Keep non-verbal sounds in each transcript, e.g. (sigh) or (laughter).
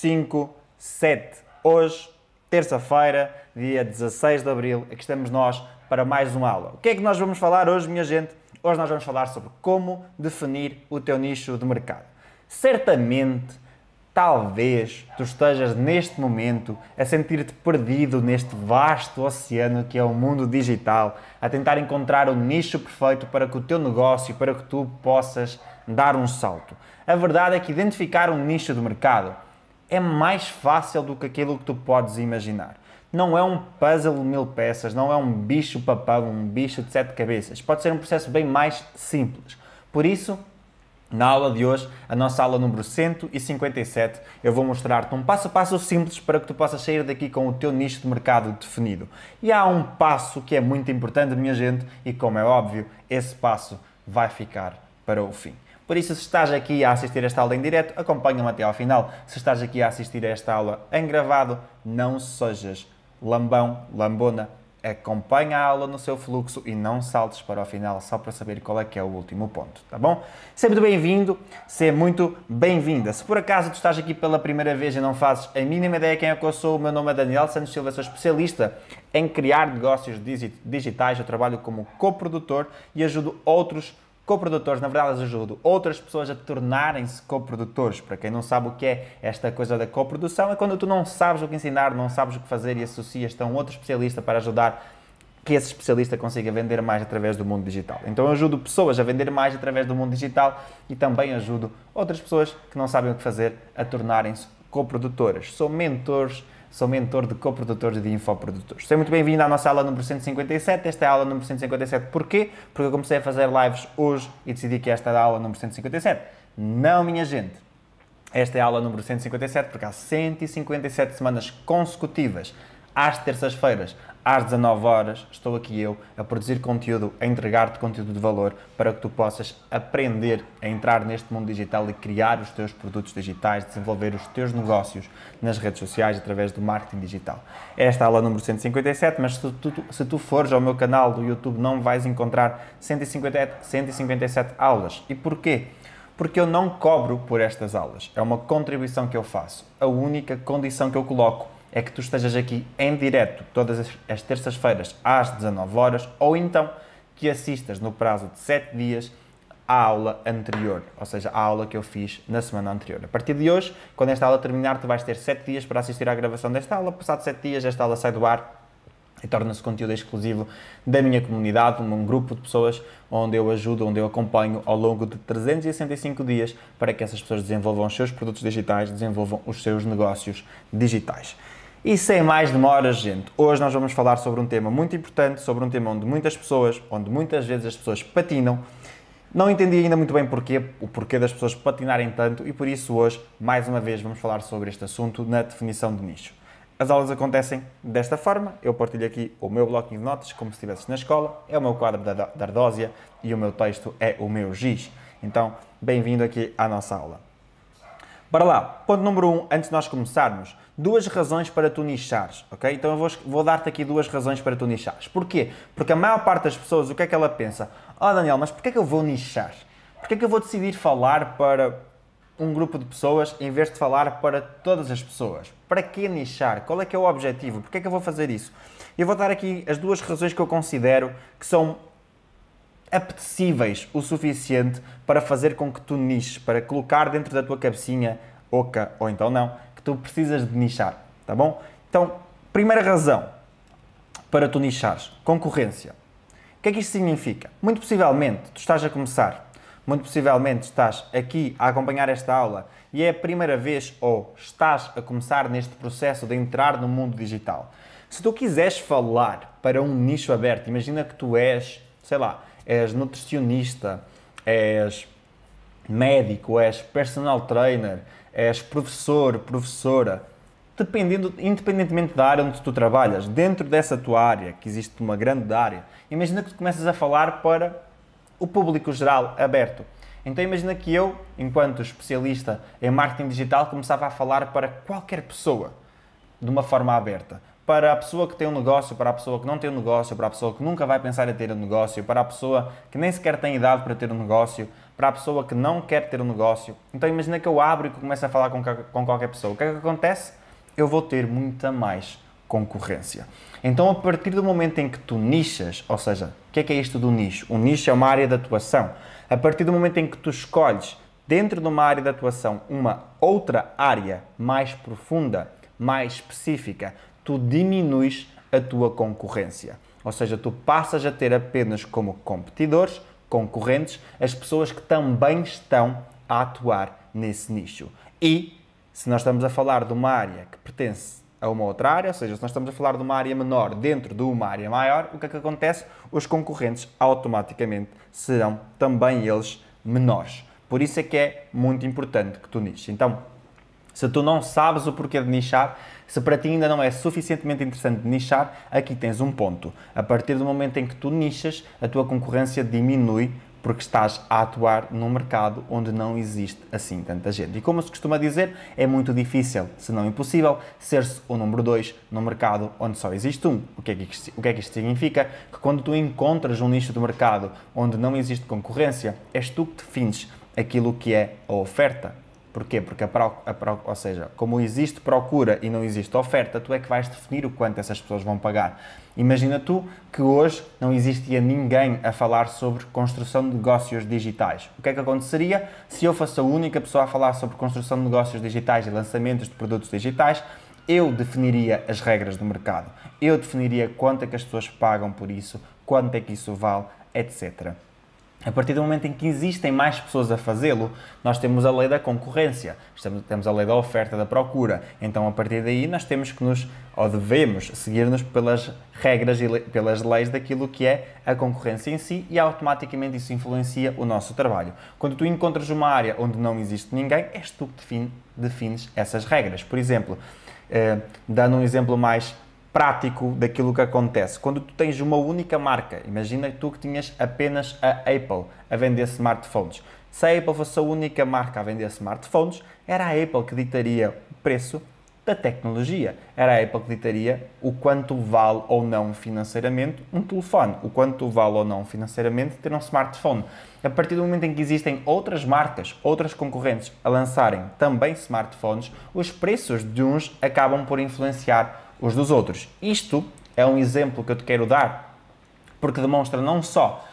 5, 7. Hoje, terça-feira, dia 16 de abril, aqui é estamos nós para mais uma aula. O que é que nós vamos falar hoje, minha gente? Hoje nós vamos falar sobre como definir o teu nicho de mercado. Certamente, talvez tu estejas neste momento a sentir-te perdido neste vasto oceano que é o mundo digital, a tentar encontrar o nicho perfeito para que o teu negócio, para que tu possas dar um salto. A verdade é que identificar um nicho de mercado é mais fácil do que aquilo que tu podes imaginar. Não é um puzzle de mil peças, não é um bicho papão, um bicho de sete cabeças. Pode ser um processo bem mais simples. Por isso, na aula de hoje, a nossa aula número 157, eu vou mostrar-te um passo a passo simples para que tu possas sair daqui com o teu nicho de mercado definido. E há um passo que é muito importante, minha gente, e como é óbvio, esse passo vai ficar para o fim. Por isso, se estás aqui a assistir esta aula em direto, acompanha-me até ao final. Se estás aqui a assistir esta aula em gravado, não sejas lambão, lambona. Acompanha a aula no seu fluxo e não saltes para o final só para saber qual é que é o último ponto, tá bom? Seja muito bem-vindo, seja muito bem-vinda. Se por acaso tu estás aqui pela primeira vez e não fazes a mínima ideia quem é que eu sou, o meu nome é Daniel Santos Silva, sou especialista em criar negócios digitais. Eu trabalho como coprodutor e ajudo outros Coprodutores, na verdade, eles ajudam outras pessoas a tornarem-se coprodutores. Para quem não sabe o que é esta coisa da coprodução, é quando tu não sabes o que ensinar, não sabes o que fazer e associas-te a um outro especialista para ajudar que esse especialista consiga vender mais através do mundo digital. Então eu ajudo pessoas a vender mais através do mundo digital e também ajudo outras pessoas que não sabem o que fazer a tornarem-se coprodutoras. Sou mentores sou mentor de coprodutores e de infoprodutores. Seja muito bem-vindo à nossa aula número 157. Esta é a aula número 157. Porquê? Porque eu comecei a fazer lives hoje e decidi que esta era é a aula número 157. Não, minha gente. Esta é a aula número 157 porque há 157 semanas consecutivas às terças-feiras às 19 horas estou aqui eu a produzir conteúdo, a entregar-te conteúdo de valor para que tu possas aprender a entrar neste mundo digital e criar os teus produtos digitais, desenvolver os teus negócios nas redes sociais através do marketing digital. É esta é a aula número 157, mas se tu, se tu fores ao meu canal do YouTube não vais encontrar 157, 157 aulas. E porquê? porque eu não cobro por estas aulas. É uma contribuição que eu faço. A única condição que eu coloco é que tu estejas aqui em direto todas as terças-feiras às 19 horas ou então que assistas no prazo de 7 dias à aula anterior, ou seja, à aula que eu fiz na semana anterior. A partir de hoje, quando esta aula terminar, tu vais ter 7 dias para assistir à gravação desta aula. Passado 7 dias, esta aula sai do ar e torna-se conteúdo exclusivo da minha comunidade, um grupo de pessoas onde eu ajudo, onde eu acompanho ao longo de 365 dias para que essas pessoas desenvolvam os seus produtos digitais, desenvolvam os seus negócios digitais. E sem mais demoras, gente, hoje nós vamos falar sobre um tema muito importante, sobre um tema onde muitas pessoas, onde muitas vezes as pessoas patinam. Não entendi ainda muito bem porquê, o porquê das pessoas patinarem tanto e por isso hoje, mais uma vez, vamos falar sobre este assunto na definição de nicho. As aulas acontecem desta forma, eu partilho aqui o meu bloquinho de notas, como se estivesse na escola, é o meu quadro da, da ardósia e o meu texto é o meu giz. Então, bem-vindo aqui à nossa aula. Para lá, ponto número 1, um, antes de nós começarmos, duas razões para tu nichares, ok? Então eu vou, vou dar-te aqui duas razões para tu nichares. Porquê? Porque a maior parte das pessoas, o que é que ela pensa? Oh Daniel, mas porquê é que eu vou nichar? Porquê é que eu vou decidir falar para um grupo de pessoas em vez de falar para todas as pessoas? Para que nichar? Qual é que é o objetivo? Porquê é que eu vou fazer isso? Eu vou dar aqui as duas razões que eu considero que são apetecíveis o suficiente para fazer com que tu niches, para colocar dentro da tua cabecinha, oca ou então não, tu precisas de nichar, tá bom? Então, primeira razão para tu nichares, concorrência. O que é que isto significa? Muito possivelmente tu estás a começar, muito possivelmente estás aqui a acompanhar esta aula e é a primeira vez ou estás a começar neste processo de entrar no mundo digital. Se tu quiseres falar para um nicho aberto, imagina que tu és, sei lá, és nutricionista, és médico, és personal trainer, és professor, professora, dependendo, independentemente da área onde tu trabalhas, dentro dessa tua área, que existe uma grande área, imagina que tu começas a falar para o público geral aberto. Então imagina que eu, enquanto especialista em marketing digital, começava a falar para qualquer pessoa de uma forma aberta. Para a pessoa que tem um negócio, para a pessoa que não tem um negócio, para a pessoa que nunca vai pensar em ter um negócio, para a pessoa que nem sequer tem idade para ter um negócio, para a pessoa que não quer ter um negócio. Então imagina que eu abro e começo a falar com, com qualquer pessoa. O que é que acontece? Eu vou ter muita mais concorrência. Então, a partir do momento em que tu nichas, ou seja, o que é que é isto do nicho? O nicho é uma área de atuação. A partir do momento em que tu escolhes, dentro de uma área de atuação, uma outra área mais profunda, mais específica, tu diminuis a tua concorrência. Ou seja, tu passas a ter apenas como competidores concorrentes, as pessoas que também estão a atuar nesse nicho. E se nós estamos a falar de uma área que pertence a uma outra área, ou seja, se nós estamos a falar de uma área menor dentro de uma área maior, o que é que acontece? Os concorrentes automaticamente serão também eles menores. Por isso é que é muito importante que tu niches. Então, se tu não sabes o porquê de nichar, se para ti ainda não é suficientemente interessante nichar, aqui tens um ponto. A partir do momento em que tu nichas, a tua concorrência diminui porque estás a atuar num mercado onde não existe assim tanta gente. E como se costuma dizer, é muito difícil, se não impossível, ser-se o número 2 num mercado onde só existe um. O que, é que isto, o que é que isto significa? Que quando tu encontras um nicho de mercado onde não existe concorrência, és tu que defines aquilo que é a oferta Porquê? Porque, a pro, a pro, ou seja, como existe procura e não existe oferta, tu é que vais definir o quanto essas pessoas vão pagar. Imagina tu que hoje não existia ninguém a falar sobre construção de negócios digitais. O que é que aconteceria se eu fosse a única pessoa a falar sobre construção de negócios digitais e lançamentos de produtos digitais? Eu definiria as regras do mercado. Eu definiria quanto é que as pessoas pagam por isso, quanto é que isso vale, etc. A partir do momento em que existem mais pessoas a fazê-lo, nós temos a lei da concorrência, temos a lei da oferta da procura. Então, a partir daí, nós temos que nos, ou devemos, seguir-nos pelas regras e le pelas leis daquilo que é a concorrência em si e automaticamente isso influencia o nosso trabalho. Quando tu encontras uma área onde não existe ninguém, és tu que defines essas regras. Por exemplo, eh, dando um exemplo mais prático daquilo que acontece. Quando tu tens uma única marca, imagina tu que tinhas apenas a Apple a vender smartphones. Se a Apple fosse a única marca a vender smartphones, era a Apple que ditaria o preço da tecnologia. Era a Apple que ditaria o quanto vale ou não financeiramente um telefone, o quanto vale ou não financeiramente ter um smartphone. A partir do momento em que existem outras marcas, outras concorrentes a lançarem também smartphones, os preços de uns acabam por influenciar os dos outros. Isto é um exemplo que eu te quero dar, porque demonstra não só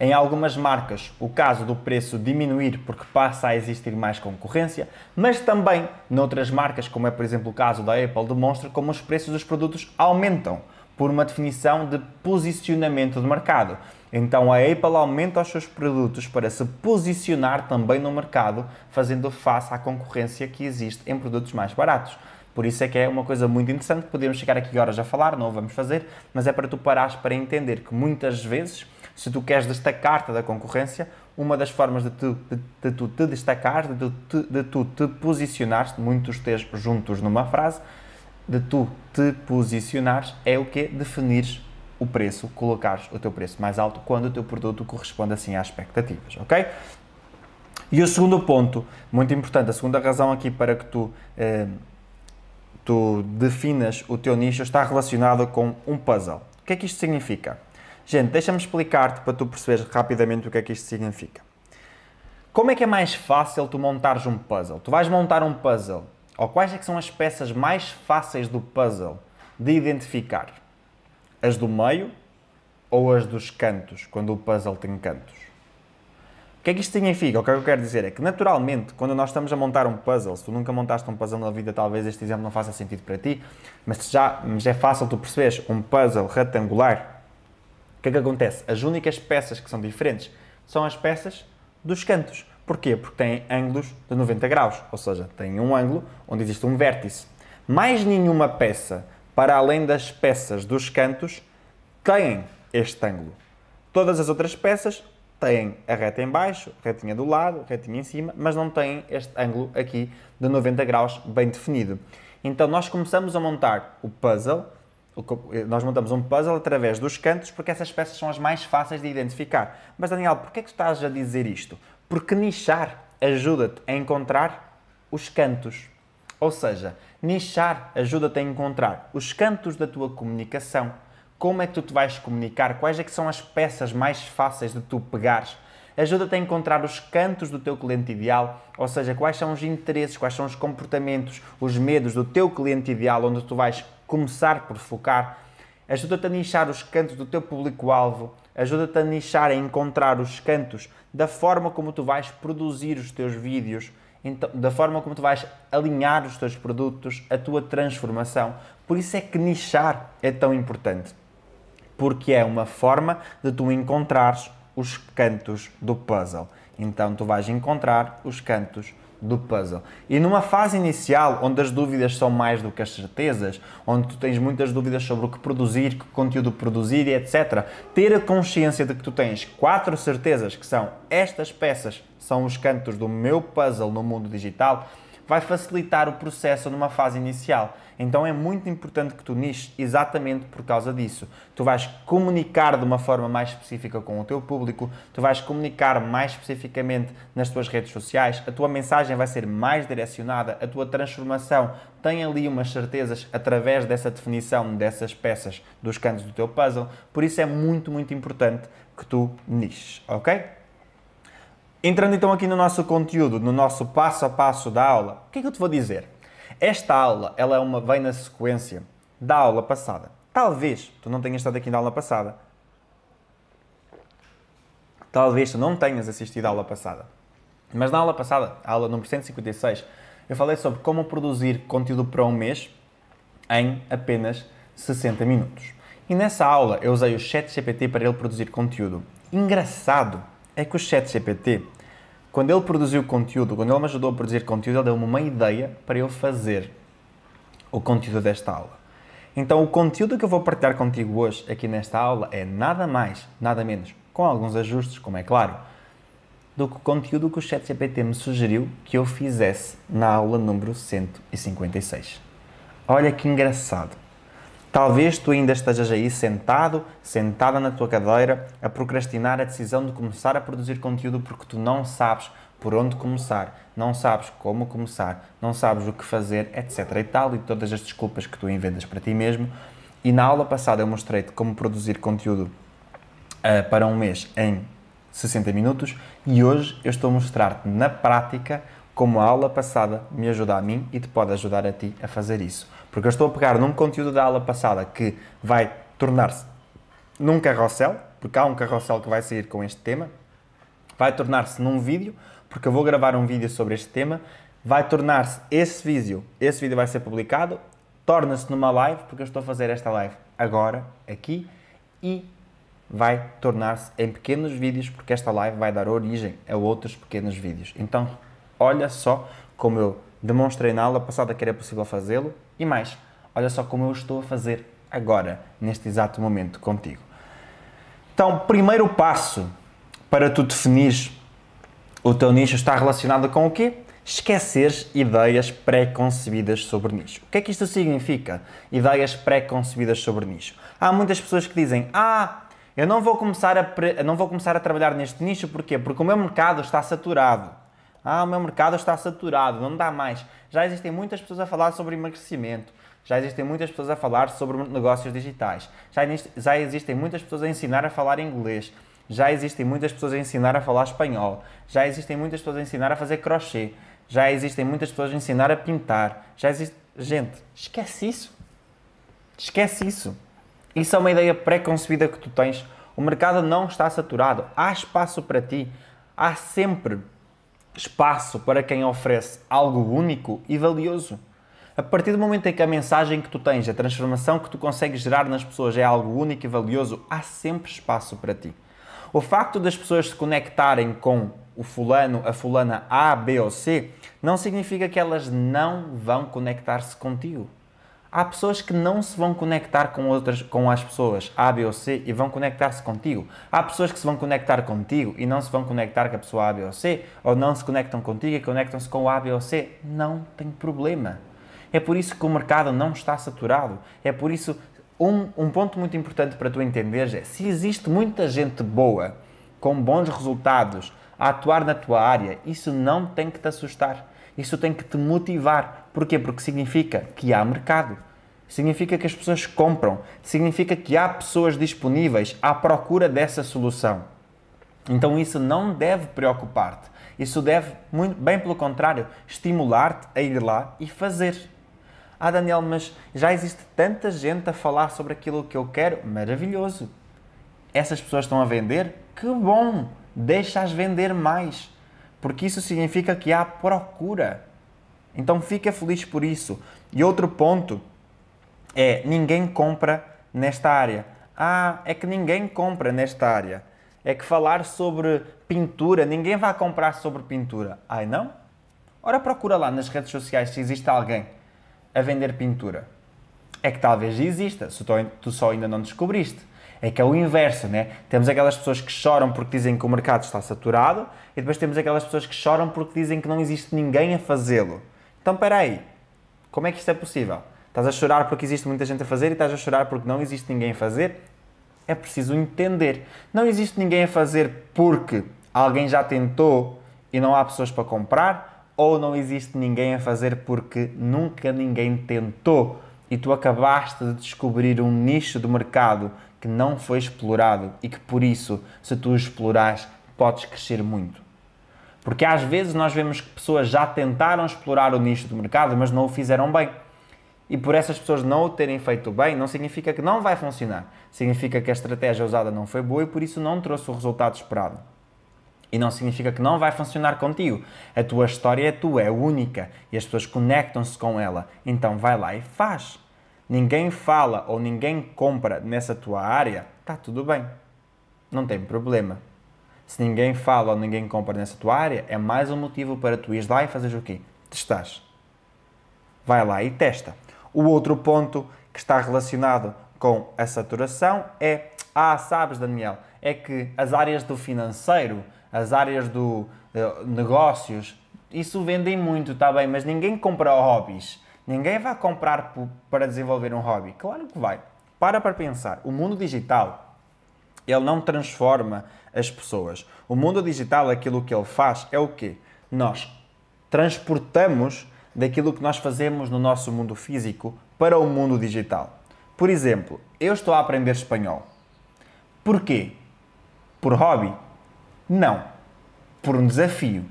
em algumas marcas o caso do preço diminuir porque passa a existir mais concorrência, mas também noutras marcas, como é por exemplo o caso da Apple, demonstra como os preços dos produtos aumentam por uma definição de posicionamento de mercado. Então a Apple aumenta os seus produtos para se posicionar também no mercado, fazendo face à concorrência que existe em produtos mais baratos. Por isso é que é uma coisa muito interessante, podemos chegar aqui horas a falar, não o vamos fazer, mas é para tu parares para entender que muitas vezes, se tu queres destacar-te da concorrência, uma das formas de tu, de, de tu te destacares, de tu, de tu te posicionar, muitos teus juntos numa frase, de tu te posicionares é o que definires o preço, colocares o teu preço mais alto quando o teu produto corresponde assim às expectativas, ok? E o segundo ponto, muito importante, a segunda razão aqui para que tu eh, tu definas o teu nicho está relacionado com um puzzle. O que é que isto significa? Gente, deixa-me explicar-te para tu perceberes rapidamente o que é que isto significa. Como é que é mais fácil tu montares um puzzle? Tu vais montar um puzzle. Ou quais é que são as peças mais fáceis do puzzle de identificar? As do meio ou as dos cantos, quando o puzzle tem cantos? O que é que isto significa? O que, é que eu quero dizer é que, naturalmente, quando nós estamos a montar um puzzle, se tu nunca montaste um puzzle na vida, talvez este exemplo não faça sentido para ti, mas já mas é fácil tu perceberes um puzzle retangular, o que é que acontece? As únicas peças que são diferentes são as peças dos cantos. Porquê? Porque têm ângulos de 90 graus, ou seja, tem um ângulo onde existe um vértice. Mais nenhuma peça, para além das peças dos cantos, tem este ângulo. Todas as outras peças têm a reta em baixo, retinha do lado, retinha em cima, mas não têm este ângulo aqui de 90 graus bem definido. Então nós começamos a montar o puzzle, nós montamos um puzzle através dos cantos porque essas peças são as mais fáceis de identificar. Mas Daniel, porquê é que estás a dizer isto? Porque nichar ajuda-te a encontrar os cantos. Ou seja, nichar ajuda-te a encontrar os cantos da tua comunicação como é que tu te vais comunicar, quais é que são as peças mais fáceis de tu pegares. Ajuda-te a encontrar os cantos do teu cliente ideal, ou seja, quais são os interesses, quais são os comportamentos, os medos do teu cliente ideal, onde tu vais começar por focar. Ajuda-te a nichar os cantos do teu público-alvo, ajuda-te a nichar, a encontrar os cantos da forma como tu vais produzir os teus vídeos, então, da forma como tu vais alinhar os teus produtos, a tua transformação. Por isso é que nichar é tão importante porque é uma forma de tu encontrares os cantos do puzzle. Então tu vais encontrar os cantos do puzzle. E numa fase inicial, onde as dúvidas são mais do que as certezas, onde tu tens muitas dúvidas sobre o que produzir, que conteúdo produzir e etc., ter a consciência de que tu tens quatro certezas, que são estas peças, são os cantos do meu puzzle no mundo digital, vai facilitar o processo numa fase inicial. Então é muito importante que tu niches exatamente por causa disso. Tu vais comunicar de uma forma mais específica com o teu público, tu vais comunicar mais especificamente nas tuas redes sociais, a tua mensagem vai ser mais direcionada, a tua transformação tem ali umas certezas através dessa definição dessas peças dos cantos do teu puzzle. Por isso é muito, muito importante que tu niches, ok? Entrando então aqui no nosso conteúdo, no nosso passo a passo da aula, o que é que eu te vou dizer? Esta aula, ela é uma, vem na sequência da aula passada. Talvez tu não tenhas estado aqui na aula passada. Talvez tu não tenhas assistido à aula passada. Mas na aula passada, a aula número 156, eu falei sobre como produzir conteúdo para um mês em apenas 60 minutos. E nessa aula eu usei o ChatGPT para ele produzir conteúdo. Engraçado é que o ChatGPT quando ele produziu conteúdo, quando ele me ajudou a produzir conteúdo, ele deu-me uma ideia para eu fazer o conteúdo desta aula. Então, o conteúdo que eu vou partilhar contigo hoje, aqui nesta aula, é nada mais, nada menos, com alguns ajustes, como é claro, do que o conteúdo que o ChatGPT me sugeriu que eu fizesse na aula número 156. Olha que engraçado! Talvez tu ainda estejas aí sentado, sentada na tua cadeira, a procrastinar a decisão de começar a produzir conteúdo porque tu não sabes por onde começar, não sabes como começar, não sabes o que fazer, etc. e tal, e todas as desculpas que tu inventas para ti mesmo. E na aula passada eu mostrei-te como produzir conteúdo uh, para um mês em 60 minutos e hoje eu estou a mostrar-te na prática como a aula passada me ajuda a mim e te pode ajudar a ti a fazer isso. Porque eu estou a pegar num conteúdo da aula passada que vai tornar-se num carrossel, porque há um carrossel que vai sair com este tema, vai tornar-se num vídeo, porque eu vou gravar um vídeo sobre este tema, vai tornar-se esse vídeo, esse vídeo vai ser publicado, torna-se numa live, porque eu estou a fazer esta live agora, aqui, e vai tornar-se em pequenos vídeos, porque esta live vai dar origem a outros pequenos vídeos. Então, olha só como eu demonstrei na aula passada que era possível fazê-lo, e mais, olha só como eu estou a fazer agora, neste exato momento contigo. Então, primeiro passo para tu definir o teu nicho está relacionado com o quê? Esqueceres ideias pré-concebidas sobre nicho. O que é que isto significa? Ideias pré-concebidas sobre nicho. Há muitas pessoas que dizem: "Ah, eu não vou começar a não vou começar a trabalhar neste nicho porquê? Porque o meu mercado está saturado. Ah, o meu mercado está saturado, não dá mais já existem muitas pessoas a falar sobre emagrecimento, já existem muitas pessoas a falar sobre negócios digitais, já, já existem muitas pessoas a ensinar a falar inglês, já existem muitas pessoas a ensinar a falar espanhol, já existem muitas pessoas a ensinar a fazer crochê, já existem muitas pessoas a ensinar a pintar, já existe. Gente, esquece isso. Esquece isso. Isso é uma ideia pré-concebida que tu tens. O mercado não está saturado. Há espaço para ti. Há sempre espaço para quem oferece algo único e valioso. A partir do momento em que a mensagem que tu tens, a transformação que tu consegues gerar nas pessoas é algo único e valioso, há sempre espaço para ti. O facto das pessoas se conectarem com o fulano, a fulana A, B ou C, não significa que elas não vão conectar-se contigo. Há pessoas que não se vão conectar com outras, com as pessoas A, B ou C e vão conectar-se contigo. Há pessoas que se vão conectar contigo e não se vão conectar com a pessoa A, B ou C, ou não se conectam contigo e conectam-se com o A, B ou C. Não tem problema. É por isso que o mercado não está saturado. É por isso um, um ponto muito importante para tu entenderes é se existe muita gente boa com bons resultados a atuar na tua área, isso não tem que te assustar. Isso tem que te motivar Porquê? Porque significa que há mercado, significa que as pessoas compram, significa que há pessoas disponíveis à procura dessa solução. Então isso não deve preocupar-te. Isso deve, muito, bem pelo contrário, estimular-te a ir lá e fazer. Ah, Daniel, mas já existe tanta gente a falar sobre aquilo que eu quero? Maravilhoso! Essas pessoas estão a vender? Que bom! Deixa-as vender mais, porque isso significa que há procura. Então fica feliz por isso. E outro ponto é ninguém compra nesta área. Ah, é que ninguém compra nesta área. É que falar sobre pintura, ninguém vai comprar sobre pintura. Ai não? Ora procura lá nas redes sociais se existe alguém a vender pintura. É que talvez exista, se tu só ainda não descobriste. É que é o inverso, né? Temos aquelas pessoas que choram porque dizem que o mercado está saturado e depois temos aquelas pessoas que choram porque dizem que não existe ninguém a fazê-lo. Então, espera aí, como é que isto é possível? Estás a chorar porque existe muita gente a fazer e estás a chorar porque não existe ninguém a fazer? É preciso entender. Não existe ninguém a fazer porque alguém já tentou e não há pessoas para comprar, ou não existe ninguém a fazer porque nunca ninguém tentou e tu acabaste de descobrir um nicho de mercado que não foi explorado e que por isso, se tu explorares, podes crescer muito. Porque às vezes nós vemos que pessoas já tentaram explorar o nicho do mercado, mas não o fizeram bem. E por essas pessoas não o terem feito bem, não significa que não vai funcionar. Significa que a estratégia usada não foi boa e por isso não trouxe o resultado esperado. E não significa que não vai funcionar contigo. A tua história é tua, é única e as pessoas conectam-se com ela. Então vai lá e faz. Ninguém fala ou ninguém compra nessa tua área, está tudo bem. Não tem problema. Se ninguém fala ou ninguém compra nessa tua área, é mais um motivo para tu ires lá e fazeres o quê? Testares. Vai lá e testa. O outro ponto que está relacionado com a saturação é: ah, sabes, Daniel, é que as áreas do financeiro, as áreas do uh, negócios, isso vendem muito, está bem, mas ninguém compra hobbies. Ninguém vai comprar para desenvolver um hobby. Claro que vai. Para para pensar. O mundo digital, ele não transforma as pessoas. O mundo digital, aquilo que ele faz é o quê? Nós transportamos daquilo que nós fazemos no nosso mundo físico para o mundo digital. Por exemplo, eu estou a aprender espanhol. Porquê? Por hobby? Não. Por um desafio,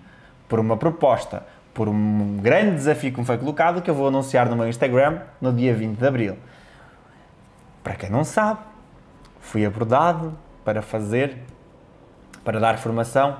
por uma proposta, por um grande desafio que me foi colocado que eu vou anunciar no meu Instagram no dia 20 de abril. Para quem não sabe, fui abordado para fazer para dar formação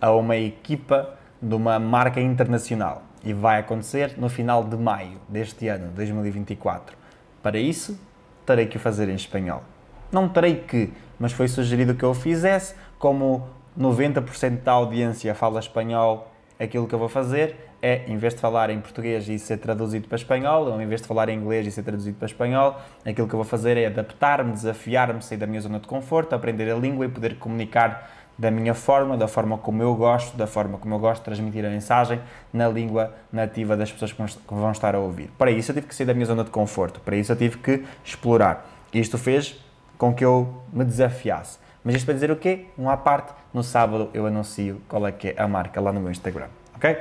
a uma equipa de uma marca internacional e vai acontecer no final de maio deste ano, 2024. Para isso, terei que o fazer em espanhol. Não terei que, mas foi sugerido que eu o fizesse, como 90% da audiência fala espanhol, aquilo que eu vou fazer é, em vez de falar em português e ser traduzido para espanhol, ou em vez de falar em inglês e ser traduzido para espanhol, aquilo que eu vou fazer é adaptar-me, desafiar-me, sair da minha zona de conforto, aprender a língua e poder comunicar da minha forma, da forma como eu gosto, da forma como eu gosto de transmitir a mensagem na língua nativa das pessoas que vão estar a ouvir. Para isso eu tive que sair da minha zona de conforto, para isso eu tive que explorar. E isto fez com que eu me desafiasse. Mas isto para dizer o quê? Um à parte, no sábado eu anuncio qual é que é a marca lá no meu Instagram, ok?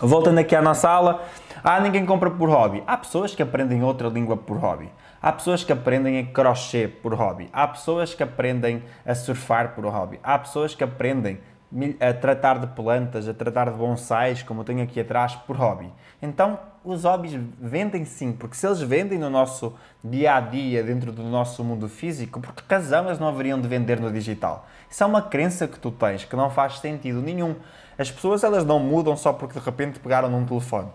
Voltando aqui à nossa aula, ah, ninguém compra por hobby. Há pessoas que aprendem outra língua por hobby. Há pessoas que aprendem a crochê por hobby, há pessoas que aprendem a surfar por hobby, há pessoas que aprendem a tratar de plantas, a tratar de bonsais, como eu tenho aqui atrás, por hobby. Então, os hobbies vendem sim, porque se eles vendem no nosso dia a dia, dentro do nosso mundo físico, por que razão eles não haveriam de vender no digital? Isso é uma crença que tu tens que não faz sentido nenhum. As pessoas elas não mudam só porque de repente pegaram num telefone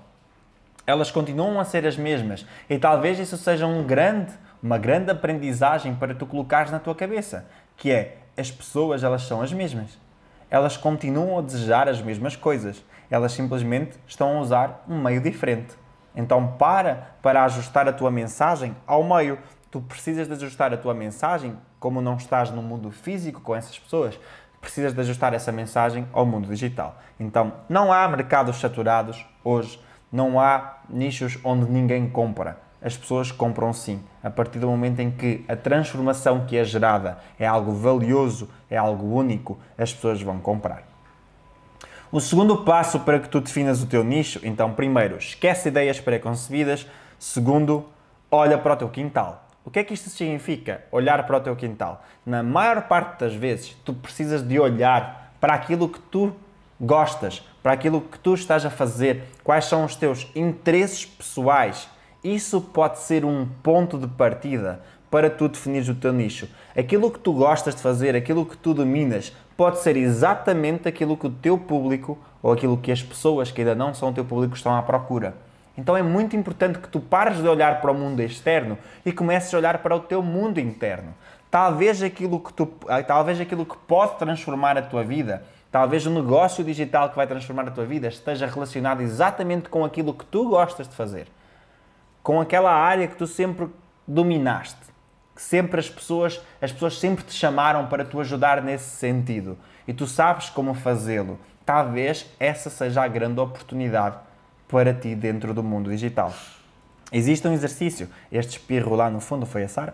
elas continuam a ser as mesmas. E talvez isso seja um grande, uma grande aprendizagem para tu colocares na tua cabeça, que é as pessoas elas são as mesmas. Elas continuam a desejar as mesmas coisas. Elas simplesmente estão a usar um meio diferente. Então para para ajustar a tua mensagem ao meio. Tu precisas de ajustar a tua mensagem, como não estás no mundo físico com essas pessoas, precisas de ajustar essa mensagem ao mundo digital. Então, não há mercados saturados hoje não há nichos onde ninguém compra. As pessoas compram sim, a partir do momento em que a transformação que é gerada é algo valioso, é algo único, as pessoas vão comprar. O segundo passo para que tu definas o teu nicho, então, primeiro, esquece ideias preconcebidas. Segundo, olha para o teu quintal. O que é que isto significa? Olhar para o teu quintal. Na maior parte das vezes, tu precisas de olhar para aquilo que tu gostas, para aquilo que tu estás a fazer, quais são os teus interesses pessoais. Isso pode ser um ponto de partida para tu definires o teu nicho. Aquilo que tu gostas de fazer, aquilo que tu dominas, pode ser exatamente aquilo que o teu público ou aquilo que as pessoas que ainda não são o teu público estão à procura. Então é muito importante que tu pares de olhar para o mundo externo e comeces a olhar para o teu mundo interno. Talvez aquilo que, tu, talvez aquilo que pode transformar a tua vida Talvez o negócio digital que vai transformar a tua vida esteja relacionado exatamente com aquilo que tu gostas de fazer, com aquela área que tu sempre dominaste, que sempre as pessoas, as pessoas sempre te chamaram para te ajudar nesse sentido e tu sabes como fazê-lo. Talvez essa seja a grande oportunidade para ti dentro do mundo digital. Existe um exercício, este espirro lá no fundo foi a Sara.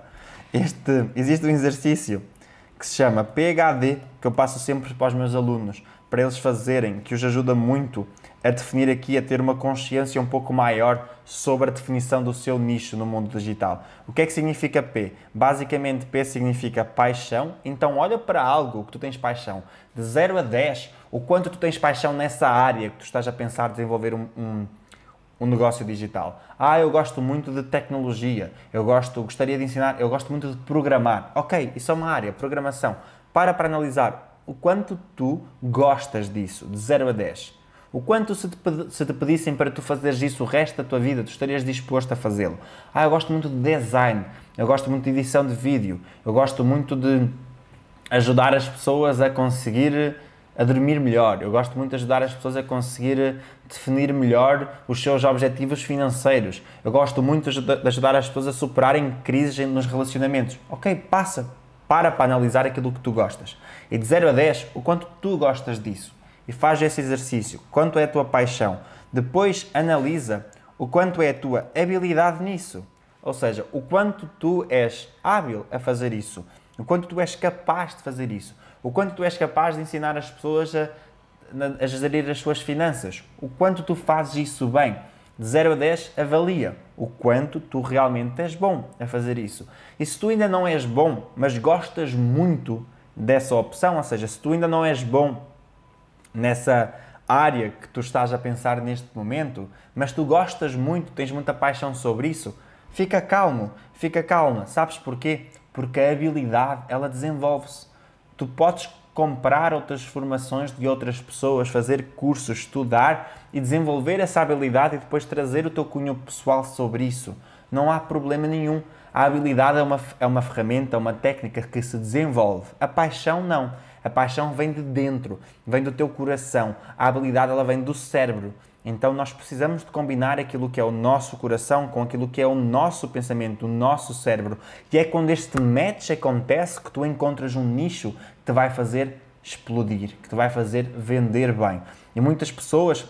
Este, existe um exercício que se chama PHD, que eu passo sempre para os meus alunos, para eles fazerem, que os ajuda muito a definir aqui, a ter uma consciência um pouco maior sobre a definição do seu nicho no mundo digital. O que é que significa P? Basicamente, P significa paixão. Então, olha para algo que tu tens paixão. De 0 a 10, o quanto tu tens paixão nessa área que tu estás a pensar desenvolver um, um um negócio digital. Ah, eu gosto muito de tecnologia, eu gosto, gostaria de ensinar, eu gosto muito de programar. Ok, isso é uma área, programação. Para para analisar o quanto tu gostas disso, de 0 a 10. O quanto se te, se te pedissem para tu fazeres isso o resto da tua vida, tu estarias disposto a fazê-lo. Ah, eu gosto muito de design, eu gosto muito de edição de vídeo, eu gosto muito de ajudar as pessoas a conseguir a dormir melhor. Eu gosto muito de ajudar as pessoas a conseguir eh, definir melhor os seus objetivos financeiros. Eu gosto muito de ajudar as pessoas a superarem crises nos relacionamentos. Ok, passa, para para analisar aquilo que tu gostas. E de 0 a 10, o quanto tu gostas disso. E faz esse exercício. Quanto é a tua paixão? Depois analisa o quanto é a tua habilidade nisso. Ou seja, o quanto tu és hábil a fazer isso. O quanto tu és capaz de fazer isso o quanto tu és capaz de ensinar as pessoas a, a gerir as suas finanças, o quanto tu fazes isso bem. De 0 a 10, avalia o quanto tu realmente és bom a fazer isso. E se tu ainda não és bom, mas gostas muito dessa opção, ou seja, se tu ainda não és bom nessa área que tu estás a pensar neste momento, mas tu gostas muito, tens muita paixão sobre isso, fica calmo, fica calma. Sabes porquê? Porque a habilidade, ela desenvolve-se tu podes comprar outras formações de outras pessoas, fazer cursos, estudar e desenvolver essa habilidade e depois trazer o teu cunho pessoal sobre isso. Não há problema nenhum. A habilidade é uma, é uma ferramenta, uma técnica que se desenvolve. A paixão não. A paixão vem de dentro, vem do teu coração. A habilidade ela vem do cérebro. Então nós precisamos de combinar aquilo que é o nosso coração com aquilo que é o nosso pensamento, o nosso cérebro. E é quando este match acontece que tu encontras um nicho que te vai fazer explodir, que te vai fazer vender bem. E muitas pessoas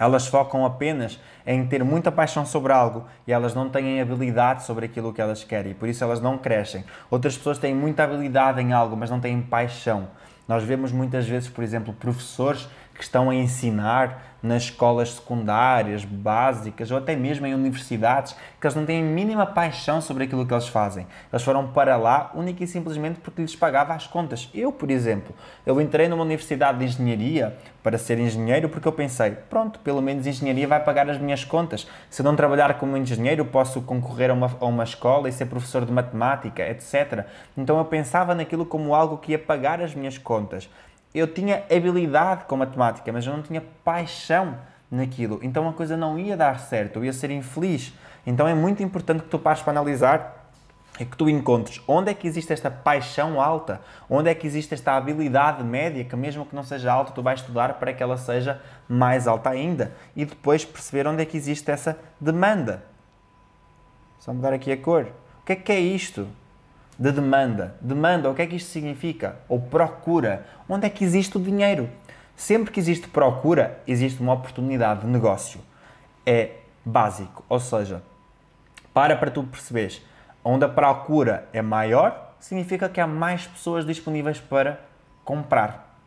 elas focam apenas em ter muita paixão sobre algo e elas não têm habilidade sobre aquilo que elas querem e por isso elas não crescem. Outras pessoas têm muita habilidade em algo, mas não têm paixão. Nós vemos muitas vezes, por exemplo, professores que estão a ensinar nas escolas secundárias, básicas ou até mesmo em universidades, que eles não têm a mínima paixão sobre aquilo que eles fazem. Eles foram para lá única e simplesmente porque lhes pagava as contas. Eu, por exemplo, eu entrei numa universidade de engenharia para ser engenheiro porque eu pensei, pronto, pelo menos engenharia vai pagar as minhas contas. Se eu não trabalhar como engenheiro, posso concorrer a uma, a uma escola e ser professor de matemática, etc. Então eu pensava naquilo como algo que ia pagar as minhas contas eu tinha habilidade com matemática, mas eu não tinha paixão naquilo. Então a coisa não ia dar certo, eu ia ser infeliz. Então é muito importante que tu pares para analisar e que tu encontres onde é que existe esta paixão alta, onde é que existe esta habilidade média, que mesmo que não seja alta, tu vais estudar para que ela seja mais alta ainda. E depois perceber onde é que existe essa demanda. Só mudar aqui a cor. O que é que é isto? de demanda. Demanda, o que é que isto significa? Ou procura. Onde é que existe o dinheiro? Sempre que existe procura, existe uma oportunidade de negócio. É básico. Ou seja, para para tu perceberes, onde a procura é maior, significa que há mais pessoas disponíveis para comprar.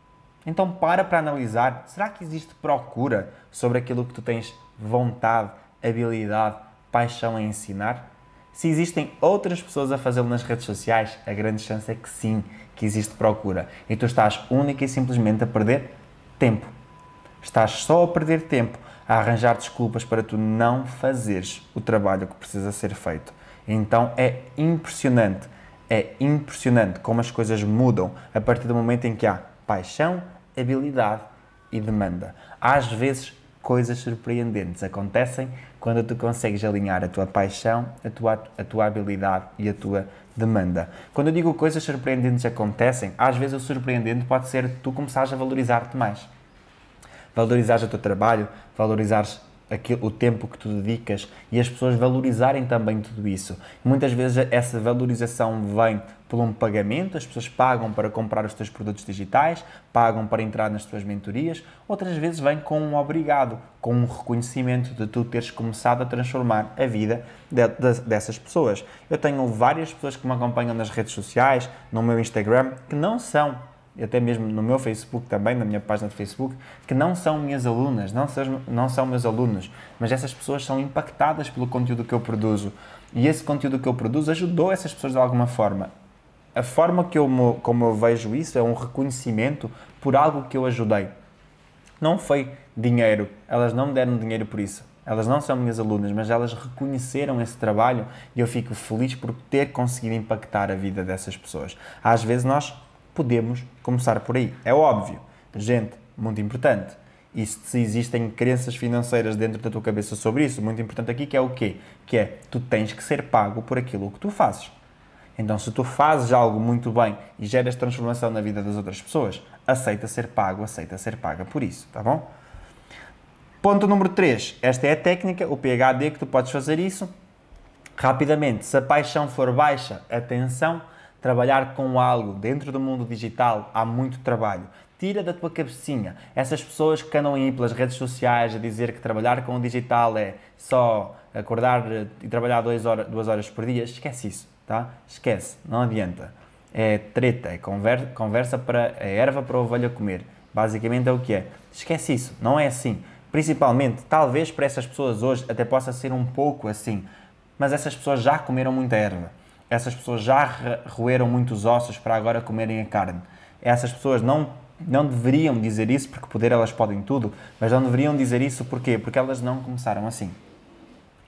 Então para para analisar, será que existe procura sobre aquilo que tu tens vontade, habilidade, paixão a ensinar? Se existem outras pessoas a fazê-lo nas redes sociais, a grande chance é que sim, que existe procura. E tu estás única e simplesmente a perder tempo. Estás só a perder tempo a arranjar desculpas para tu não fazeres o trabalho que precisa ser feito. Então é impressionante, é impressionante como as coisas mudam a partir do momento em que há paixão, habilidade e demanda. Às vezes coisas surpreendentes acontecem quando tu consegues alinhar a tua paixão, a tua, a tua habilidade e a tua demanda. Quando eu digo coisas surpreendentes acontecem, às vezes o surpreendente pode ser tu começares a valorizar-te mais. Valorizares o teu trabalho, valorizares aquilo, o tempo que tu dedicas e as pessoas valorizarem também tudo isso. Muitas vezes essa valorização vem por um pagamento, as pessoas pagam para comprar os teus produtos digitais, pagam para entrar nas tuas mentorias, outras vezes vem com um obrigado, com um reconhecimento de tu teres começado a transformar a vida de, de, dessas pessoas. Eu tenho várias pessoas que me acompanham nas redes sociais, no meu Instagram, que não são até mesmo no meu Facebook também, na minha página de Facebook, que não são minhas alunas, não são, não são meus alunos, mas essas pessoas são impactadas pelo conteúdo que eu produzo. E esse conteúdo que eu produzo ajudou essas pessoas de alguma forma. A forma que eu, como eu vejo isso é um reconhecimento por algo que eu ajudei. Não foi dinheiro, elas não me deram dinheiro por isso. Elas não são minhas alunas, mas elas reconheceram esse trabalho e eu fico feliz por ter conseguido impactar a vida dessas pessoas. Às vezes nós podemos começar por aí. É óbvio, gente, muito importante. E se existem crenças financeiras dentro da tua cabeça sobre isso, muito importante aqui que é o quê? Que é tu tens que ser pago por aquilo que tu fazes. Então, se tu fazes algo muito bem e geras transformação na vida das outras pessoas, aceita ser pago, aceita ser paga por isso, tá bom? Ponto número 3. Esta é a técnica, o PHD, que tu podes fazer isso rapidamente. Se a paixão for baixa, atenção, Trabalhar com algo dentro do mundo digital há muito trabalho. Tira da tua cabecinha essas pessoas que andam aí pelas redes sociais a dizer que trabalhar com o digital é só acordar e trabalhar duas horas, duas horas por dia. Esquece isso, tá? Esquece, não adianta. É treta, é conversa, conversa para a é erva para a ovelha comer. Basicamente é o que é. Esquece isso, não é assim. Principalmente, talvez para essas pessoas hoje até possa ser um pouco assim, mas essas pessoas já comeram muita erva essas pessoas já roeram muitos ossos para agora comerem a carne. Essas pessoas não não deveriam dizer isso porque poder elas podem tudo, mas não deveriam dizer isso porquê? Porque elas não começaram assim.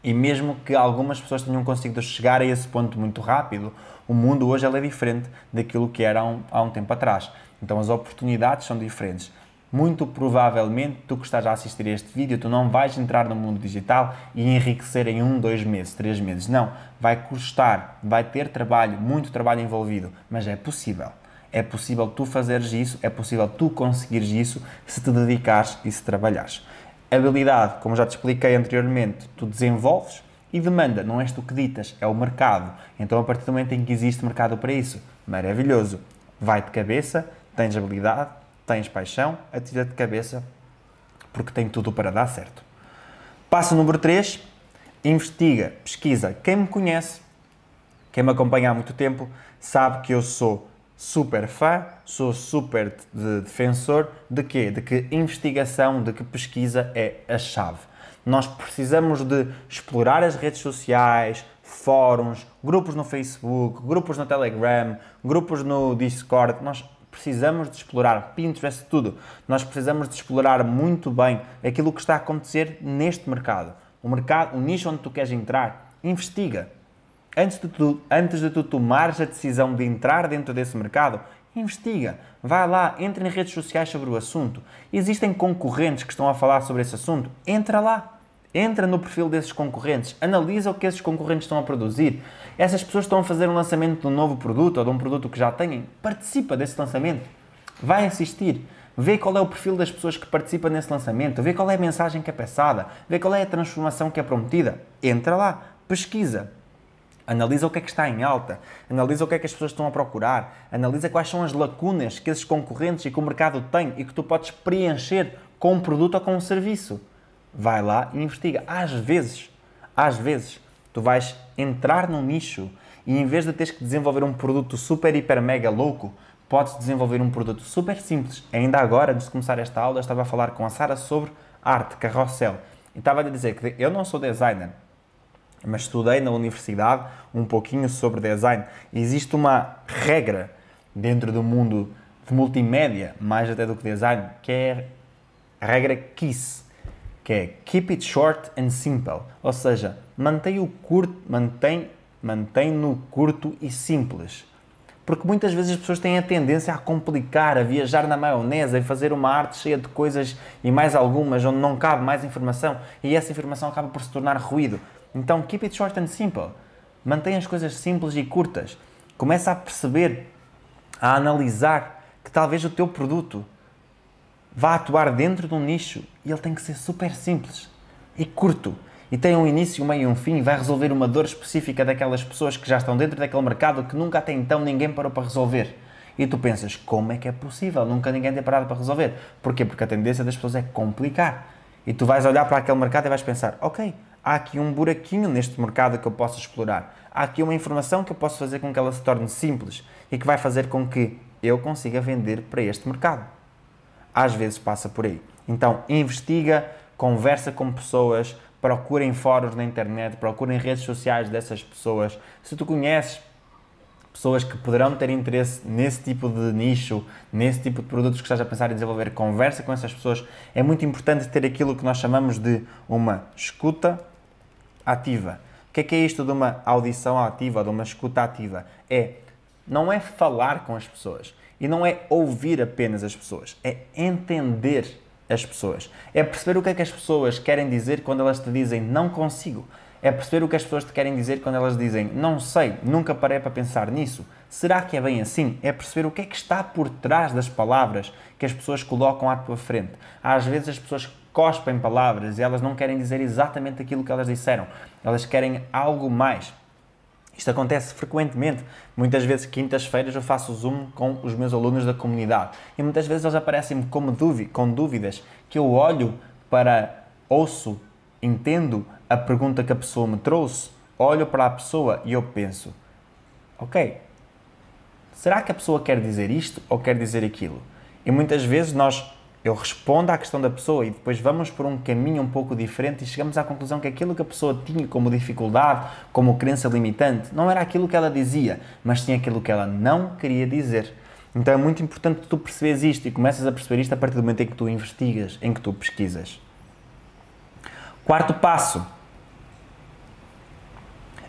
E mesmo que algumas pessoas tenham conseguido chegar a esse ponto muito rápido, o mundo hoje é diferente daquilo que era há um, há um tempo atrás. Então as oportunidades são diferentes muito provavelmente tu que estás a assistir a este vídeo, tu não vais entrar no mundo digital e enriquecer em um, dois meses, três meses. Não, vai custar, vai ter trabalho, muito trabalho envolvido, mas é possível. É possível tu fazeres isso, é possível tu conseguires isso se te dedicares e se trabalhares. Habilidade, como já te expliquei anteriormente, tu desenvolves e demanda, não és tu que ditas, é o mercado. Então, a partir do momento em que existe mercado para isso, maravilhoso. Vai de cabeça, tens habilidade, tens paixão, atira de cabeça, porque tem tudo para dar certo. Passo número 3, investiga, pesquisa. Quem me conhece, quem me acompanha há muito tempo, sabe que eu sou super fã, sou super de defensor de quê? De que investigação, de que pesquisa é a chave. Nós precisamos de explorar as redes sociais, fóruns, grupos no Facebook, grupos no Telegram, grupos no Discord. Nós precisamos de explorar, Pinterest, tudo. Nós precisamos de explorar muito bem aquilo que está a acontecer neste mercado. O mercado, o nicho onde tu queres entrar, investiga. Antes de tu, antes de tu tomares a decisão de entrar dentro desse mercado, investiga. Vai lá, entre em redes sociais sobre o assunto. Existem concorrentes que estão a falar sobre esse assunto, entra lá entra no perfil desses concorrentes, analisa o que esses concorrentes estão a produzir. Essas pessoas estão a fazer um lançamento de um novo produto ou de um produto que já têm, participa desse lançamento, vai assistir, vê qual é o perfil das pessoas que participam nesse lançamento, vê qual é a mensagem que é passada, vê qual é a transformação que é prometida. Entra lá, pesquisa, Analisa o que é que está em alta, analisa o que é que as pessoas estão a procurar, analisa quais são as lacunas que esses concorrentes e que o mercado têm e que tu podes preencher com um produto ou com um serviço vai lá e investiga. Às vezes, às vezes, tu vais entrar num nicho e em vez de teres que desenvolver um produto super, hiper, mega louco, podes desenvolver um produto super simples. Ainda agora, antes de começar esta aula, estava a falar com a Sara sobre arte, carrossel. E estava a dizer que eu não sou designer, mas estudei na universidade um pouquinho sobre design. Existe uma regra dentro do mundo de multimédia, mais até do que design, que é a regra KISS que é Keep it short and simple, ou seja, mantém-no curto, mantém, mantém -no curto e simples. Porque muitas vezes as pessoas têm a tendência a complicar, a viajar na maionese, a fazer uma arte cheia de coisas e mais algumas onde não cabe mais informação e essa informação acaba por se tornar ruído. Então, keep it short and simple. mantém as coisas simples e curtas. Começa a perceber, a analisar que talvez o teu produto vá atuar dentro de um nicho e ele tem que ser super simples e curto. E tem um início, um meio e um fim, e vai resolver uma dor específica daquelas pessoas que já estão dentro daquele mercado que nunca até então ninguém parou para resolver. E tu pensas, como é que é possível? Nunca ninguém tem parado para resolver. Porquê? Porque a tendência das pessoas é complicar. E tu vais olhar para aquele mercado e vais pensar, ok, há aqui um buraquinho neste mercado que eu posso explorar. Há aqui uma informação que eu posso fazer com que ela se torne simples e que vai fazer com que eu consiga vender para este mercado às vezes passa por aí. Então, investiga, conversa com pessoas, procurem fóruns na internet, procurem redes sociais dessas pessoas. Se tu conheces pessoas que poderão ter interesse nesse tipo de nicho, nesse tipo de produtos que estás a pensar em desenvolver, conversa com essas pessoas. É muito importante ter aquilo que nós chamamos de uma escuta ativa. O que é que é isto de uma audição ativa, de uma escuta ativa? É não é falar com as pessoas. E não é ouvir apenas as pessoas, é entender as pessoas. É perceber o que é que as pessoas querem dizer quando elas te dizem não consigo. É perceber o que as pessoas te querem dizer quando elas dizem não sei, nunca parei para pensar nisso. Será que é bem assim? É perceber o que é que está por trás das palavras que as pessoas colocam à tua frente. Às vezes as pessoas cospem palavras e elas não querem dizer exatamente aquilo que elas disseram. Elas querem algo mais. Isto acontece frequentemente. Muitas vezes, quintas-feiras, eu faço Zoom com os meus alunos da comunidade e muitas vezes eles aparecem-me com dúvidas que eu olho para, ouço, entendo a pergunta que a pessoa me trouxe, olho para a pessoa e eu penso: ok, será que a pessoa quer dizer isto ou quer dizer aquilo? E muitas vezes nós eu respondo à questão da pessoa e depois vamos por um caminho um pouco diferente e chegamos à conclusão que aquilo que a pessoa tinha como dificuldade, como crença limitante, não era aquilo que ela dizia, mas sim aquilo que ela não queria dizer. Então é muito importante que tu percebes isto e começas a perceber isto a partir do momento em que tu investigas, em que tu pesquisas. Quarto passo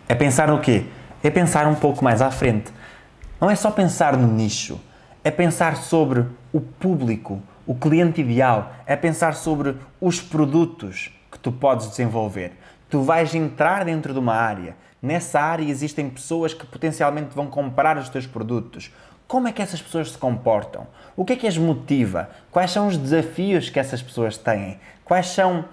é pensar no quê? É pensar um pouco mais à frente. Não é só pensar no nicho, é pensar sobre o público, o cliente ideal, é pensar sobre os produtos que tu podes desenvolver. Tu vais entrar dentro de uma área, nessa área existem pessoas que potencialmente vão comprar os teus produtos. Como é que essas pessoas se comportam? O que é que as motiva? Quais são os desafios que essas pessoas têm? Quais são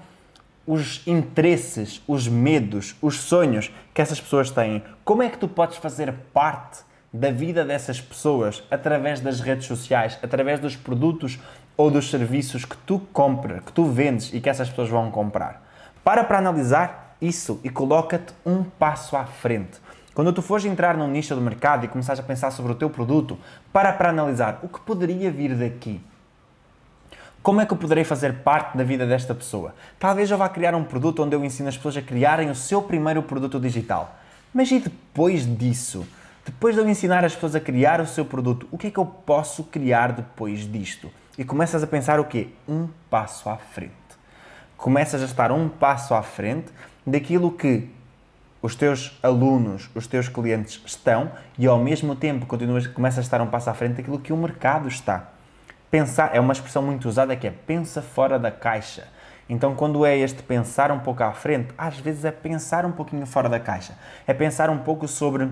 os interesses, os medos, os sonhos que essas pessoas têm? Como é que tu podes fazer parte da vida dessas pessoas através das redes sociais, através dos produtos ou dos serviços que tu compras, que tu vendes e que essas pessoas vão comprar. Para para analisar isso e coloca-te um passo à frente. Quando tu fores entrar num nicho do mercado e começares a pensar sobre o teu produto, para para analisar o que poderia vir daqui. Como é que eu poderei fazer parte da vida desta pessoa? Talvez eu vá criar um produto onde eu ensino as pessoas a criarem o seu primeiro produto digital. Mas e depois disso? Depois de eu ensinar as pessoas a criar o seu produto, o que é que eu posso criar depois disto? e começas a pensar o quê? Um passo à frente. Começas a estar um passo à frente daquilo que os teus alunos, os teus clientes estão e ao mesmo tempo continuas, começas a estar um passo à frente daquilo que o mercado está. Pensar é uma expressão muito usada que é pensa fora da caixa. Então, quando é este pensar um pouco à frente, às vezes é pensar um pouquinho fora da caixa. É pensar um pouco sobre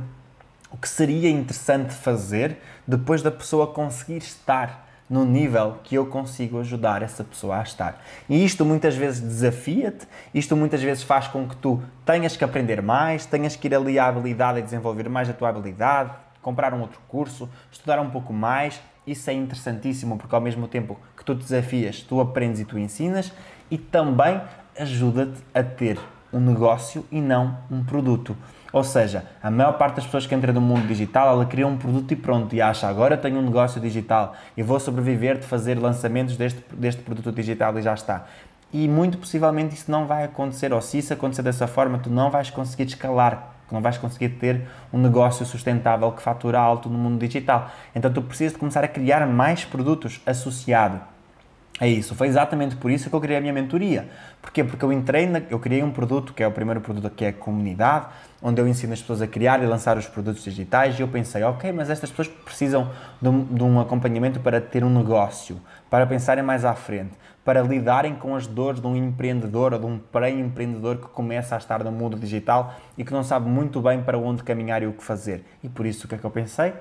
o que seria interessante fazer depois da pessoa conseguir estar no nível que eu consigo ajudar essa pessoa a estar. E isto muitas vezes desafia-te, isto muitas vezes faz com que tu tenhas que aprender mais, tenhas que ir ali à habilidade e desenvolver mais a tua habilidade, comprar um outro curso, estudar um pouco mais. Isso é interessantíssimo porque ao mesmo tempo que tu desafias, tu aprendes e tu ensinas e também ajuda-te a ter um negócio e não um produto. Ou seja, a maior parte das pessoas que entra no mundo digital, ela cria um produto e pronto, e acha, agora tenho um negócio digital e vou sobreviver de fazer lançamentos deste, deste produto digital e já está. E muito possivelmente isso não vai acontecer, ou se isso acontecer dessa forma, tu não vais conseguir escalar, não vais conseguir ter um negócio sustentável que fatura alto no mundo digital. Então tu precisas de começar a criar mais produtos associados é isso, foi exatamente por isso que eu criei a minha mentoria. Porquê? Porque eu entrei, na, eu criei um produto, que é o primeiro produto que é a comunidade, onde eu ensino as pessoas a criar e lançar os produtos digitais, e eu pensei, ok, mas estas pessoas precisam de um, de um acompanhamento para ter um negócio, para pensarem mais à frente, para lidarem com as dores de um empreendedor ou de um pré-empreendedor que começa a estar no mundo digital e que não sabe muito bem para onde caminhar e o que fazer. E por isso o que é que eu pensei?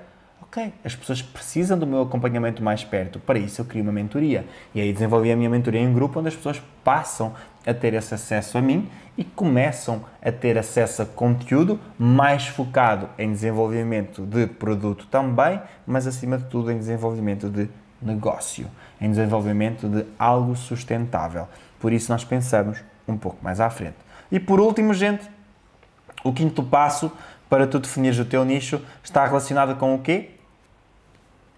ok, as pessoas precisam do meu acompanhamento mais perto, para isso eu crio uma mentoria. E aí desenvolvi a minha mentoria em grupo, onde as pessoas passam a ter esse acesso a mim e começam a ter acesso a conteúdo mais focado em desenvolvimento de produto também, mas acima de tudo em desenvolvimento de negócio, em desenvolvimento de algo sustentável. Por isso nós pensamos um pouco mais à frente. E por último, gente, o quinto passo para tu definires o teu nicho está relacionado com o quê?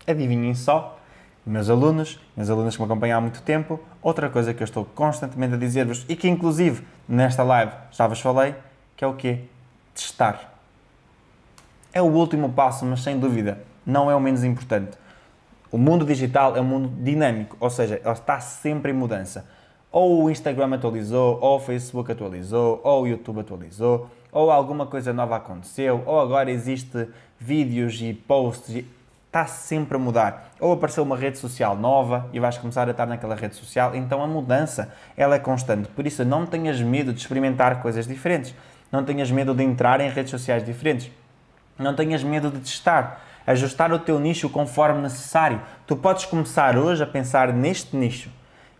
Adivinhem só, meus alunos, meus alunos que me acompanham há muito tempo, outra coisa que eu estou constantemente a dizer-vos e que inclusive nesta live já vos falei, que é o quê? Testar. É o último passo, mas sem dúvida, não é o menos importante. O mundo digital é um mundo dinâmico, ou seja, ele está sempre em mudança. Ou o Instagram atualizou, ou o Facebook atualizou, ou o YouTube atualizou, ou alguma coisa nova aconteceu, ou agora existe vídeos e posts está sempre a mudar. Ou apareceu uma rede social nova e vais começar a estar naquela rede social, então a mudança ela é constante. Por isso, não tenhas medo de experimentar coisas diferentes. Não tenhas medo de entrar em redes sociais diferentes. Não tenhas medo de testar ajustar o teu nicho conforme necessário. Tu podes começar hoje a pensar neste nicho.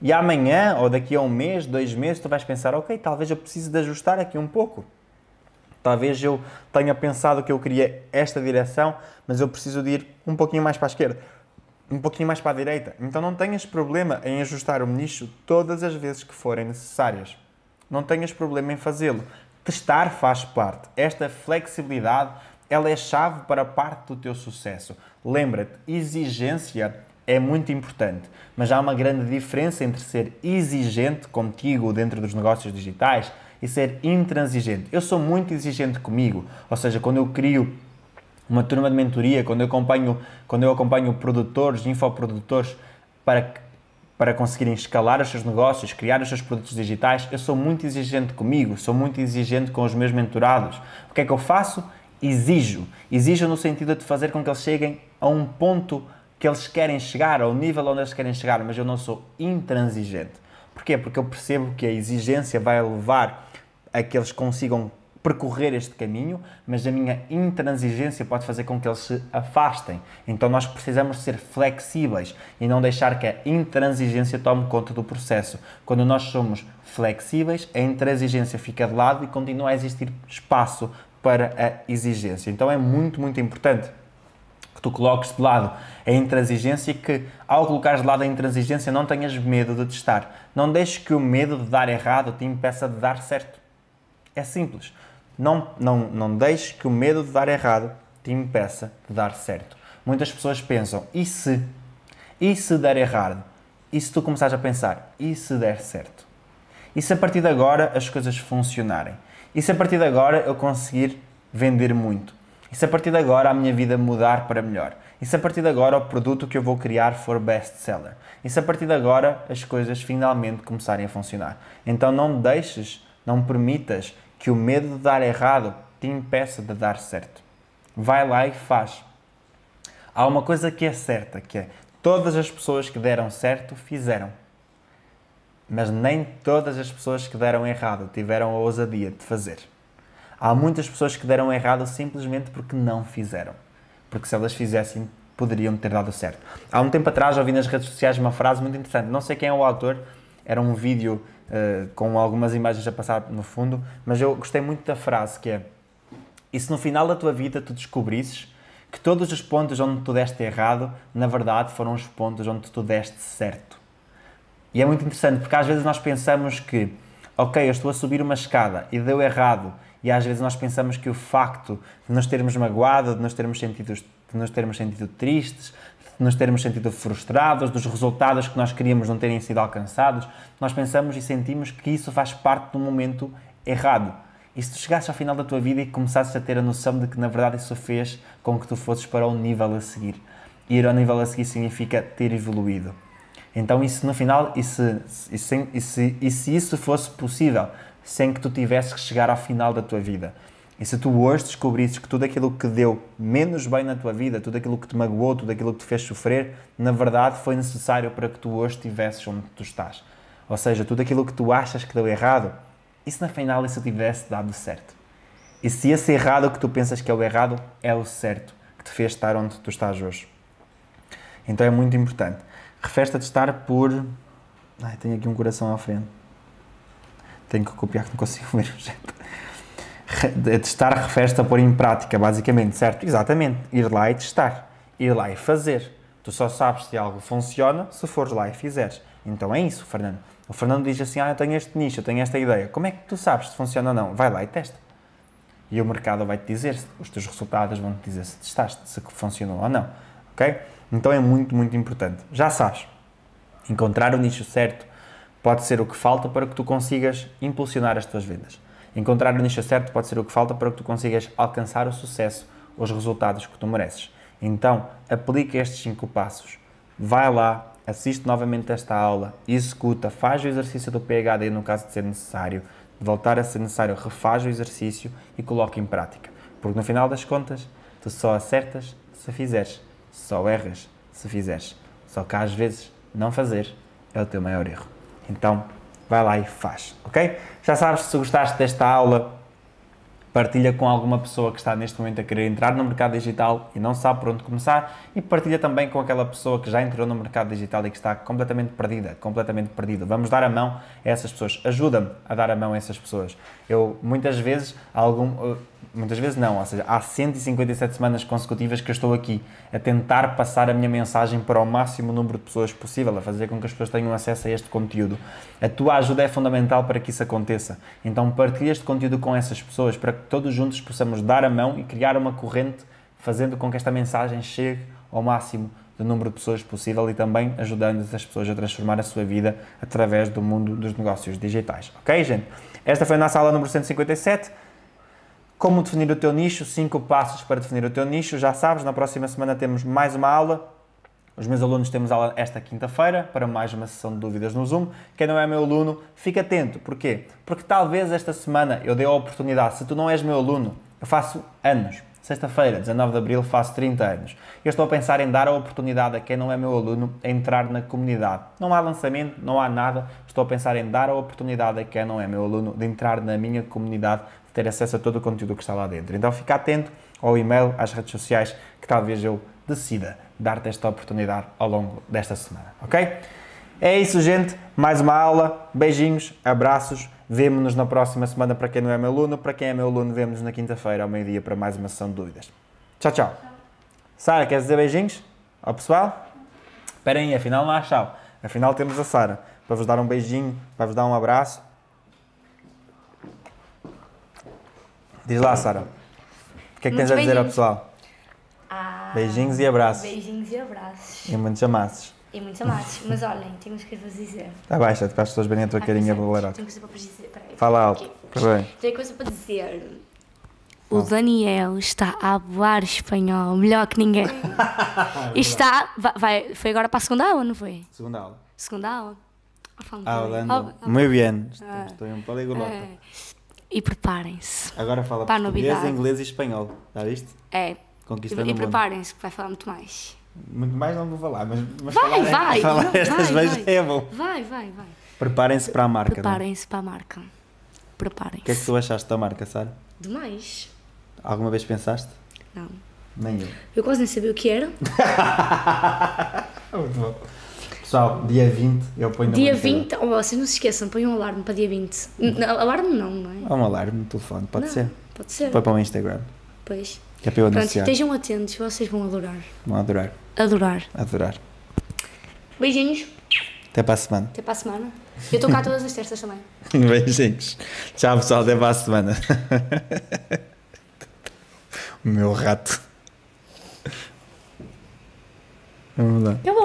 E amanhã, ou daqui a um mês, dois meses, tu vais pensar, ok, talvez eu precise de ajustar aqui um pouco. Talvez eu tenha pensado que eu queria esta direção, mas eu preciso de ir um pouquinho mais para a esquerda, um pouquinho mais para a direita. Então não tenhas problema em ajustar o nicho todas as vezes que forem necessárias. Não tenhas problema em fazê-lo. Testar faz parte. Esta flexibilidade, ela é chave para parte do teu sucesso. Lembra-te, exigência é muito importante, mas há uma grande diferença entre ser exigente contigo dentro dos negócios digitais e ser intransigente. Eu sou muito exigente comigo, ou seja, quando eu crio uma turma de mentoria, quando eu acompanho, quando eu acompanho produtores, infoprodutores para para conseguirem escalar os seus negócios, criar os seus produtos digitais, eu sou muito exigente comigo, sou muito exigente com os meus mentorados. O que é que eu faço? Exijo. Exijo no sentido de fazer com que eles cheguem a um ponto que eles querem chegar, ao nível onde eles querem chegar, mas eu não sou intransigente. Porquê? Porque eu percebo que a exigência vai levar a que eles consigam percorrer este caminho, mas a minha intransigência pode fazer com que eles se afastem. Então nós precisamos ser flexíveis e não deixar que a intransigência tome conta do processo. Quando nós somos flexíveis, a intransigência fica de lado e continua a existir espaço para a exigência. Então é muito, muito importante tu coloques de lado a intransigência e que, ao colocares de lado a intransigência, não tenhas medo de testar. Não deixes que o medo de dar errado te impeça de dar certo. É simples. Não, não, não deixes que o medo de dar errado te impeça de dar certo. Muitas pessoas pensam, e se? E se der errado? E se tu começares a pensar, e se der certo? E se a partir de agora as coisas funcionarem? E se a partir de agora eu conseguir vender muito? E se a partir de agora a minha vida mudar para melhor? E se a partir de agora o produto que eu vou criar for best-seller? E se a partir de agora as coisas finalmente começarem a funcionar? Então não deixes, não permitas que o medo de dar errado te impeça de dar certo. Vai lá e faz. Há uma coisa que é certa, que é todas as pessoas que deram certo fizeram. Mas nem todas as pessoas que deram errado tiveram a ousadia de fazer. Há muitas pessoas que deram errado simplesmente porque não fizeram. Porque se elas fizessem, poderiam ter dado certo. Há um tempo atrás ouvi nas redes sociais uma frase muito interessante. Não sei quem é o autor, era um vídeo uh, com algumas imagens a passar no fundo, mas eu gostei muito da frase que é: E se no final da tua vida tu descobrisses que todos os pontos onde tu deste errado, na verdade foram os pontos onde tu deste certo? E é muito interessante porque às vezes nós pensamos que, ok, eu estou a subir uma escada e deu errado e às vezes nós pensamos que o facto de nos termos magoado, de nos termos sentido, de nos termos sentido tristes, de nos termos sentido frustrados, dos resultados que nós queríamos não terem sido alcançados, nós pensamos e sentimos que isso faz parte do momento errado. E se tu chegasses ao final da tua vida e começasses a ter a noção de que na verdade isso fez com que tu fosses para o nível a seguir. E ir ao nível a seguir significa ter evoluído. Então, isso no final, e se, e se, e se, e se isso fosse possível, sem que tu tivesses que chegar ao final da tua vida. E se tu hoje descobrisses que tudo aquilo que deu menos bem na tua vida, tudo aquilo que te magoou, tudo aquilo que te fez sofrer, na verdade foi necessário para que tu hoje estivesses onde tu estás. Ou seja, tudo aquilo que tu achas que deu errado, e se na final isso tivesse dado certo? E se esse errado que tu pensas que é o errado é o certo, que te fez estar onde tu estás hoje? Então é muito importante. refesta te estar por. Ai, tenho aqui um coração à frente tenho que copiar que não consigo ver (laughs) o jeito. Testar refere-se a pôr em prática, basicamente, certo? Exatamente. Ir lá e testar. Ir lá e fazer. Tu só sabes se algo funciona se fores lá e fizeres. Então é isso, Fernando. O Fernando diz assim: Ah, eu tenho este nicho, eu tenho esta ideia. Como é que tu sabes se funciona ou não? Vai lá e testa. E o mercado vai te dizer, os teus resultados vão te dizer se testaste, se funcionou ou não. Ok? Então é muito, muito importante. Já sabes, encontrar o nicho certo, pode ser o que falta para que tu consigas impulsionar as tuas vendas. Encontrar o nicho certo pode ser o que falta para que tu consigas alcançar o sucesso, os resultados que tu mereces. Então, aplica estes cinco passos. Vai lá, assiste novamente esta aula, executa, faz o exercício do PHD no caso de ser necessário, de voltar a ser necessário, refaz o exercício e coloca em prática. Porque no final das contas, tu só acertas se fizeres, só erras se fizeres. Só que às vezes não fazer é o teu maior erro. Então, vai lá e faz, ok? Já sabes, se gostaste desta aula, partilha com alguma pessoa que está neste momento a querer entrar no mercado digital e não sabe por onde começar e partilha também com aquela pessoa que já entrou no mercado digital e que está completamente perdida, completamente perdida. Vamos dar a mão a essas pessoas. Ajuda-me a dar a mão a essas pessoas. Eu, muitas vezes, algum, eh, muitas vezes não, ou seja, há 157 semanas consecutivas que eu estou aqui a tentar passar a minha mensagem para o máximo número de pessoas possível, a fazer com que as pessoas tenham acesso a este conteúdo. A tua ajuda é fundamental para que isso aconteça. Então partilha este conteúdo com essas pessoas para que todos juntos possamos dar a mão e criar uma corrente fazendo com que esta mensagem chegue ao máximo do número de pessoas possível e também ajudando essas pessoas a transformar a sua vida através do mundo dos negócios digitais. Ok, gente? Esta foi a nossa aula número 157. Como definir o teu nicho, 5 passos para definir o teu nicho. Já sabes, na próxima semana temos mais uma aula. Os meus alunos temos aula esta quinta-feira para mais uma sessão de dúvidas no Zoom. Quem não é meu aluno, fica atento. Porquê? Porque talvez esta semana eu dê a oportunidade, se tu não és meu aluno, eu faço anos, Sexta-feira, 19 de abril, faço 30 anos. Eu estou a pensar em dar a oportunidade a quem não é meu aluno a entrar na comunidade. Não há lançamento, não há nada. Estou a pensar em dar a oportunidade a quem não é meu aluno de entrar na minha comunidade, de ter acesso a todo o conteúdo que está lá dentro. Então fica atento ao e-mail, às redes sociais, que talvez eu decida dar-te esta oportunidade ao longo desta semana, ok? É isso, gente. Mais uma aula. Beijinhos, abraços. Vemo-nos na próxima semana para quem não é meu aluno. Para quem é meu aluno, vemo-nos na quinta-feira ao meio-dia para mais uma sessão de dúvidas. Tchau, tchau. tchau. Sara, queres dizer beijinhos ao pessoal? Espera aí, afinal não há tchau. Afinal temos a Sara para vos dar um beijinho, para vos dar um abraço. Diz lá, Sara. O que é que tens a dizer ao pessoal? Ah, beijinhos e abraços. Beijinhos e abraços. E muitos amassos. É muito amados. Mas olhem, temos que vos dizer. Está baixa, para as pessoas verem a tua ah, carinha é, balarada. Tenho coisa para dizer. Peraí, Fala alto. bem Tenho coisa para dizer. O Daniel está a voar espanhol melhor que ninguém. (laughs) está. Vai, foi agora para a segunda aula, não foi? Segunda aula. Segunda aula. Hablando. Ah, ah, ah, Muy bien. Ah, estou, estou em um poliglota. Ah, e preparem-se. Agora fala para português, novidade. inglês e espanhol. Já viste? É. Conquistando e, e preparem-se, que vai falar muito mais. Muito mais não vou falar, mas, mas vai, falar, é- vai, falar não, estas vai, vezes vai. é bom. Vai, vai, vai. Preparem-se para a marca. É? Preparem-se para a marca. Preparem-se. O que é que tu achaste da marca, Sara? Demais. Alguma vez pensaste? Não. Nem eu. Eu quase nem sabia o que era. (laughs) Muito bom. Pessoal, dia 20 eu ponho Dia 20, oh, vocês não se esqueçam, põem um alarme para dia 20. alarme não, não é? Um alarme no telefone, pode não, ser. Pode ser. Põe para o Instagram. Pois. Que é para eu Pronto, anunciar. estejam atentos, vocês vão adorar. Vão adorar adorar. Adorar. Beijinhos. Até para a semana. Até para a semana. Eu estou cá (laughs) todas as terças também. Beijinhos. Tchau, pessoal. Até para a semana. (laughs) o meu rato. Vamos lá. Eu vou.